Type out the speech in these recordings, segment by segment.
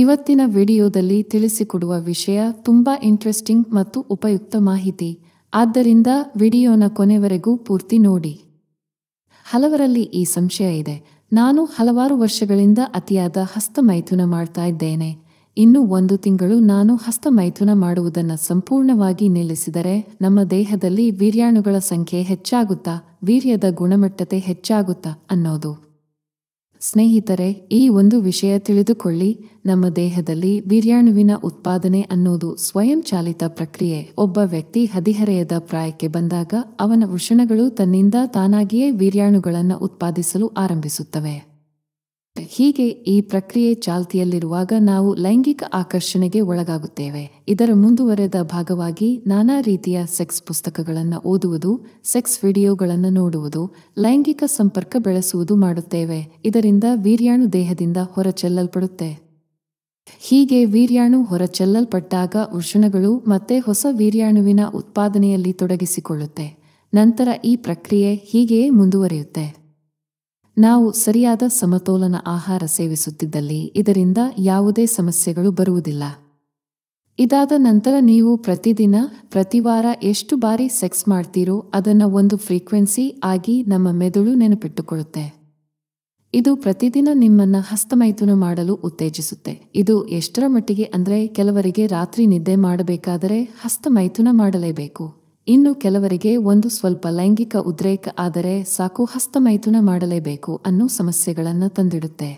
ಇವತ್ತಿನ ವಿಡಿಯೋದಲ್ಲಿ ತಿಳಿಸಿಕೊಡುವ ವಿಷಯ ತುಂಬ ಇಂಟ್ರೆಸ್ಟಿಂಗ್ ಮತ್ತು ಉಪಯುಕ್ತ ಮಾಹಿತಿ ಆದ್ದರಿಂದ ವಿಡಿಯೋನ ಕೊನೆವರೆಗೂ ಪೂರ್ತಿ ನೋಡಿ ಹಲವರಲ್ಲಿ ಈ ಸಂಶಯ ಇದೆ ನಾನು ಹಲವಾರು ವರ್ಷಗಳಿಂದ ಅತಿಯಾದ ಹಸ್ತಮೈಥುನ ಮಾಡ್ತಾ ಇದ್ದೇನೆ ಇನ್ನು ಒಂದು ತಿಂಗಳು ನಾನು ಹಸ್ತಮೈಥುನ ಮಾಡುವುದನ್ನು ಸಂಪೂರ್ಣವಾಗಿ ನಿಲ್ಲಿಸಿದರೆ ನಮ್ಮ ದೇಹದಲ್ಲಿ ವೀರ್ಯಾಣುಗಳ ಸಂಖ್ಯೆ ಹೆಚ್ಚಾಗುತ್ತಾ ವೀರ್ಯದ ಗುಣಮಟ್ಟತೆ ಹೆಚ್ಚಾಗುತ್ತಾ ಅನ್ನೋದು ಸ್ನೇಹಿತರೆ ಈ ಒಂದು ವಿಷಯ ತಿಳಿದುಕೊಳ್ಳಿ ನಮ್ಮ ದೇಹದಲ್ಲಿ ವೀರ್ಯಾಣುವಿನ ಉತ್ಪಾದನೆ ಅನ್ನೋದು ಸ್ವಯಂಚಾಲಿತ ಪ್ರಕ್ರಿಯೆ ಒಬ್ಬ ವ್ಯಕ್ತಿ ಹದಿಹರೆಯದ ಪ್ರಾಯಕ್ಕೆ ಬಂದಾಗ ಅವನ ವೃಷಣಗಳು ತನ್ನಿಂದ ತಾನಾಗಿಯೇ ವೀರ್ಯಾಣುಗಳನ್ನು ಉತ್ಪಾದಿಸಲು ಆರಂಭಿಸುತ್ತವೆ ಹೀಗೆ ಈ ಪ್ರಕ್ರಿಯೆ ಚಾಲ್ತಿಯಲ್ಲಿರುವಾಗ ನಾವು ಲೈಂಗಿಕ ಆಕರ್ಷಣೆಗೆ ಒಳಗಾಗುತ್ತೇವೆ ಇದರ ಮುಂದುವರೆದ ಭಾಗವಾಗಿ ನಾನಾ ರೀತಿಯ ಸೆಕ್ಸ್ ಪುಸ್ತಕಗಳನ್ನು ಓದುವುದು ಸೆಕ್ಸ್ ವಿಡಿಯೋಗಳನ್ನು ನೋಡುವುದು ಲೈಂಗಿಕ ಸಂಪರ್ಕ ಬೆಳೆಸುವುದು ಮಾಡುತ್ತೇವೆ ಇದರಿಂದ ವೀರ್ಯಾಣು ದೇಹದಿಂದ ಹೊರಚೆಲ್ಲಲ್ಪಡುತ್ತೆ ಹೀಗೆ ವೀರ್ಯಾಣು ಚೆಲ್ಲಲ್ಪಟ್ಟಾಗ ಉಷ್ಣಗಳು ಮತ್ತೆ ಹೊಸ ವೀರ್ಯಾಣುವಿನ ಉತ್ಪಾದನೆಯಲ್ಲಿ ತೊಡಗಿಸಿಕೊಳ್ಳುತ್ತೆ ನಂತರ ಈ ಪ್ರಕ್ರಿಯೆ ಹೀಗೆಯೇ ಮುಂದುವರಿಯುತ್ತೆ ನಾವು ಸರಿಯಾದ ಸಮತೋಲನ ಆಹಾರ ಸೇವಿಸುತ್ತಿದ್ದಲ್ಲಿ ಇದರಿಂದ ಯಾವುದೇ ಸಮಸ್ಯೆಗಳು ಬರುವುದಿಲ್ಲ ಇದಾದ ನಂತರ ನೀವು ಪ್ರತಿದಿನ ಪ್ರತಿವಾರ ಎಷ್ಟು ಬಾರಿ ಸೆಕ್ಸ್ ಮಾಡ್ತೀರೋ ಅದನ್ನು ಒಂದು ಫ್ರೀಕ್ವೆನ್ಸಿ ಆಗಿ ನಮ್ಮ ಮೆದುಳು ನೆನಪಿಟ್ಟುಕೊಳ್ಳುತ್ತೆ ಇದು ಪ್ರತಿದಿನ ನಿಮ್ಮನ್ನು ಹಸ್ತಮೈಥುನ ಮಾಡಲು ಉತ್ತೇಜಿಸುತ್ತೆ ಇದು ಎಷ್ಟರ ಮಟ್ಟಿಗೆ ಅಂದರೆ ಕೆಲವರಿಗೆ ರಾತ್ರಿ ನಿದ್ದೆ ಮಾಡಬೇಕಾದರೆ ಹಸ್ತಮೈಥುನ ಮಾಡಲೇಬೇಕು ಇನ್ನು ಕೆಲವರಿಗೆ ಒಂದು ಸ್ವಲ್ಪ ಲೈಂಗಿಕ ಉದ್ರೇಕ ಆದರೆ ಸಾಕು ಹಸ್ತಮೈಥುನ ಮಾಡಲೇಬೇಕು ಅನ್ನೋ ಸಮಸ್ಯೆಗಳನ್ನು ತಂದಿಡುತ್ತೆ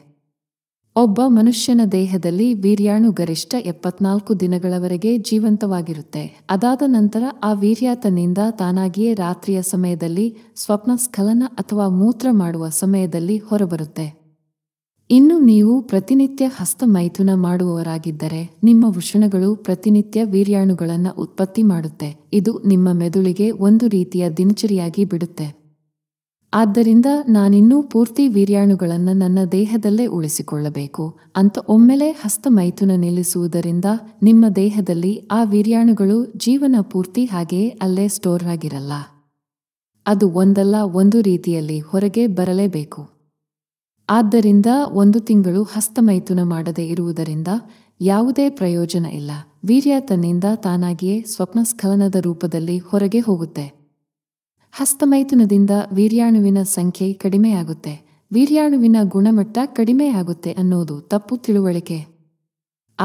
ಒಬ್ಬ ಮನುಷ್ಯನ ದೇಹದಲ್ಲಿ ವೀರ್ಯಾಣು ಗರಿಷ್ಠ ಎಪ್ಪತ್ನಾಲ್ಕು ದಿನಗಳವರೆಗೆ ಜೀವಂತವಾಗಿರುತ್ತೆ ಅದಾದ ನಂತರ ಆ ವೀರ್ಯ ತನ್ನಿಂದ ತಾನಾಗಿಯೇ ರಾತ್ರಿಯ ಸಮಯದಲ್ಲಿ ಸ್ವಪ್ನ ಸ್ಖಲನ ಅಥವಾ ಮೂತ್ರ ಮಾಡುವ ಸಮಯದಲ್ಲಿ ಹೊರಬರುತ್ತೆ ಇನ್ನು ನೀವು ಪ್ರತಿನಿತ್ಯ ಹಸ್ತ ಮೈಥುನ ಮಾಡುವವರಾಗಿದ್ದರೆ ನಿಮ್ಮ ವೃಷಣಗಳು ಪ್ರತಿನಿತ್ಯ ವೀರ್ಯಾಣುಗಳನ್ನು ಉತ್ಪತ್ತಿ ಮಾಡುತ್ತೆ ಇದು ನಿಮ್ಮ ಮೆದುಳಿಗೆ ಒಂದು ರೀತಿಯ ದಿನಚರಿಯಾಗಿ ಬಿಡುತ್ತೆ ಆದ್ದರಿಂದ ನಾನಿನ್ನೂ ಪೂರ್ತಿ ವೀರ್ಯಾಣುಗಳನ್ನು ನನ್ನ ದೇಹದಲ್ಲೇ ಉಳಿಸಿಕೊಳ್ಳಬೇಕು ಅಂತ ಒಮ್ಮೆಲೆ ಹಸ್ತ ಮೈಥುನ ನಿಲ್ಲಿಸುವುದರಿಂದ ನಿಮ್ಮ ದೇಹದಲ್ಲಿ ಆ ವೀರ್ಯಾಣುಗಳು ಜೀವನ ಪೂರ್ತಿ ಹಾಗೆಯೇ ಅಲ್ಲೇ ಸ್ಟೋರ್ ಆಗಿರಲ್ಲ ಅದು ಒಂದಲ್ಲ ಒಂದು ರೀತಿಯಲ್ಲಿ ಹೊರಗೆ ಬರಲೇಬೇಕು ಆದ್ದರಿಂದ ಒಂದು ತಿಂಗಳು ಹಸ್ತಮೈಥುನ ಮಾಡದೇ ಇರುವುದರಿಂದ ಯಾವುದೇ ಪ್ರಯೋಜನ ಇಲ್ಲ ವೀರ್ಯ ತನ್ನಿಂದ ತಾನಾಗಿಯೇ ಸ್ವಪ್ನಸ್ಖಲನದ ರೂಪದಲ್ಲಿ ಹೊರಗೆ ಹೋಗುತ್ತೆ ಹಸ್ತಮೈಥುನದಿಂದ ವೀರ್ಯಾಣುವಿನ ಸಂಖ್ಯೆ ಕಡಿಮೆಯಾಗುತ್ತೆ ವೀರ್ಯಾಣುವಿನ ಗುಣಮಟ್ಟ ಕಡಿಮೆಯಾಗುತ್ತೆ ಅನ್ನೋದು ತಪ್ಪು ತಿಳುವಳಿಕೆ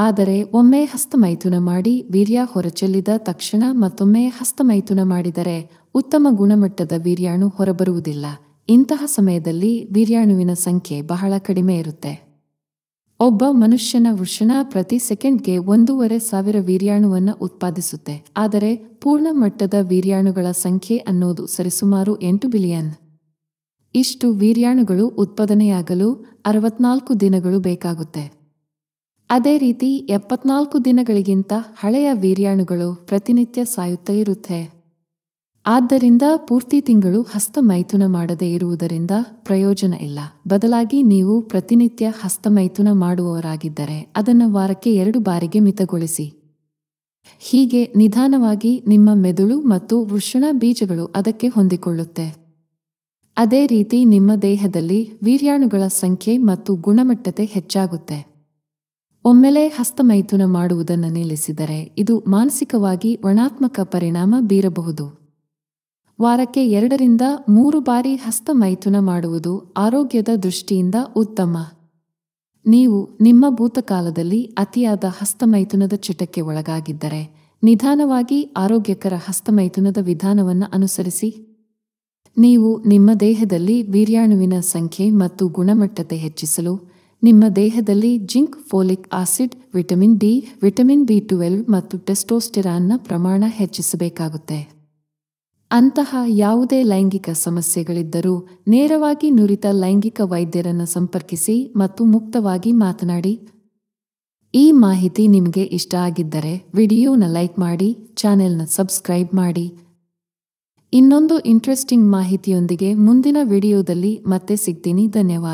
ಆದರೆ ಒಮ್ಮೆ ಹಸ್ತಮೈಥುನ ಮಾಡಿ ವೀರ್ಯ ಹೊರಚೆಲ್ಲಿದ ತಕ್ಷಣ ಮತ್ತೊಮ್ಮೆ ಹಸ್ತಮೈಥುನ ಮಾಡಿದರೆ ಉತ್ತಮ ಗುಣಮಟ್ಟದ ವೀರ್ಯಾಣು ಹೊರಬರುವುದಿಲ್ಲ ಇಂತಹ ಸಮಯದಲ್ಲಿ ವೀರ್ಯಾಣುವಿನ ಸಂಖ್ಯೆ ಬಹಳ ಕಡಿಮೆ ಇರುತ್ತೆ ಒಬ್ಬ ಮನುಷ್ಯನ ವೃಷಣ ಪ್ರತಿ ಸೆಕೆಂಡ್ಗೆ ಒಂದೂವರೆ ಸಾವಿರ ವೀರ್ಯಾಣುವನ್ನು ಉತ್ಪಾದಿಸುತ್ತೆ ಆದರೆ ಪೂರ್ಣ ಮಟ್ಟದ ವೀರ್ಯಾಣುಗಳ ಸಂಖ್ಯೆ ಅನ್ನೋದು ಸರಿಸುಮಾರು ಎಂಟು ಬಿಲಿಯನ್ ಇಷ್ಟು ವೀರ್ಯಾಣುಗಳು ಉತ್ಪಾದನೆಯಾಗಲು ಅರವತ್ನಾಲ್ಕು ದಿನಗಳು ಬೇಕಾಗುತ್ತೆ ಅದೇ ರೀತಿ ಎಪ್ಪತ್ನಾಲ್ಕು ದಿನಗಳಿಗಿಂತ ಹಳೆಯ ವೀರ್ಯಾಣುಗಳು ಪ್ರತಿನಿತ್ಯ ಸಾಯುತ್ತ ಇರುತ್ತೆ ಆದ್ದರಿಂದ ಪೂರ್ತಿ ತಿಂಗಳು ಹಸ್ತ ಮೈಥುನ ಮಾಡದೇ ಇರುವುದರಿಂದ ಪ್ರಯೋಜನ ಇಲ್ಲ ಬದಲಾಗಿ ನೀವು ಪ್ರತಿನಿತ್ಯ ಹಸ್ತ ಮೈಥುನ ಮಾಡುವವರಾಗಿದ್ದರೆ ಅದನ್ನು ವಾರಕ್ಕೆ ಎರಡು ಬಾರಿಗೆ ಮಿತಗೊಳಿಸಿ ಹೀಗೆ ನಿಧಾನವಾಗಿ ನಿಮ್ಮ ಮೆದುಳು ಮತ್ತು ವೃಷಣ ಬೀಜಗಳು ಅದಕ್ಕೆ ಹೊಂದಿಕೊಳ್ಳುತ್ತೆ ಅದೇ ರೀತಿ ನಿಮ್ಮ ದೇಹದಲ್ಲಿ ವೀರ್ಯಾಣುಗಳ ಸಂಖ್ಯೆ ಮತ್ತು ಗುಣಮಟ್ಟತೆ ಹೆಚ್ಚಾಗುತ್ತೆ ಒಮ್ಮೆಲೆ ಹಸ್ತಮೈಥುನ ಮಾಡುವುದನ್ನು ನಿಲ್ಲಿಸಿದರೆ ಇದು ಮಾನಸಿಕವಾಗಿ ಋಣಾತ್ಮಕ ಪರಿಣಾಮ ಬೀರಬಹುದು ವಾರಕ್ಕೆ ಎರಡರಿಂದ ಮೂರು ಬಾರಿ ಹಸ್ತ ಮೈಥುನ ಮಾಡುವುದು ಆರೋಗ್ಯದ ದೃಷ್ಟಿಯಿಂದ ಉತ್ತಮ ನೀವು ನಿಮ್ಮ ಭೂತಕಾಲದಲ್ಲಿ ಅತಿಯಾದ ಹಸ್ತಮೈಥುನದ ಚಿಟಕ್ಕೆ ಒಳಗಾಗಿದ್ದರೆ ನಿಧಾನವಾಗಿ ಆರೋಗ್ಯಕರ ಹಸ್ತಮೈಥುನದ ವಿಧಾನವನ್ನು ಅನುಸರಿಸಿ ನೀವು ನಿಮ್ಮ ದೇಹದಲ್ಲಿ ವೀರ್ಯಾಣುವಿನ ಸಂಖ್ಯೆ ಮತ್ತು ಗುಣಮಟ್ಟತೆ ಹೆಚ್ಚಿಸಲು ನಿಮ್ಮ ದೇಹದಲ್ಲಿ zinc folic acid vitamin D vitamin B twelve ಮತ್ತು ಟೆಸ್ಟೋಸ್ಟಿರಾನ್ನ ಪ್ರಮಾಣ ಹೆಚ್ಚಿಸಬೇಕಾಗುತ್ತೆ ಅಂತಹ ಯಾವುದೇ ಲೈಂಗಿಕ ಸಮಸ್ಯೆಗಳಿದ್ದರೂ ನೇರವಾಗಿ ನುರಿತ ಲೈಂಗಿಕ ವೈದ್ಯರನ್ನು ಸಂಪರ್ಕಿಸಿ ಮತ್ತು ಮುಕ್ತವಾಗಿ ಮಾತನಾಡಿ ಈ ಮಾಹಿತಿ ನಿಮಗೆ ಇಷ್ಟ ಆಗಿದ್ದರೆ ವಿಡಿಯೋನ ಲೈಕ್ ಮಾಡಿ ಚಾನೆಲ್ನ ಸಬ್ಸ್ಕ್ರೈಬ್ ಮಾಡಿ ಇನ್ನೊಂದು ಇಂಟ್ರೆಸ್ಟಿಂಗ್ ಮಾಹಿತಿಯೊಂದಿಗೆ ಮುಂದಿನ ವಿಡಿಯೋದಲ್ಲಿ ಮತ್ತೆ ಸಿಗ್ತೀನಿ ಧನ್ಯವಾದ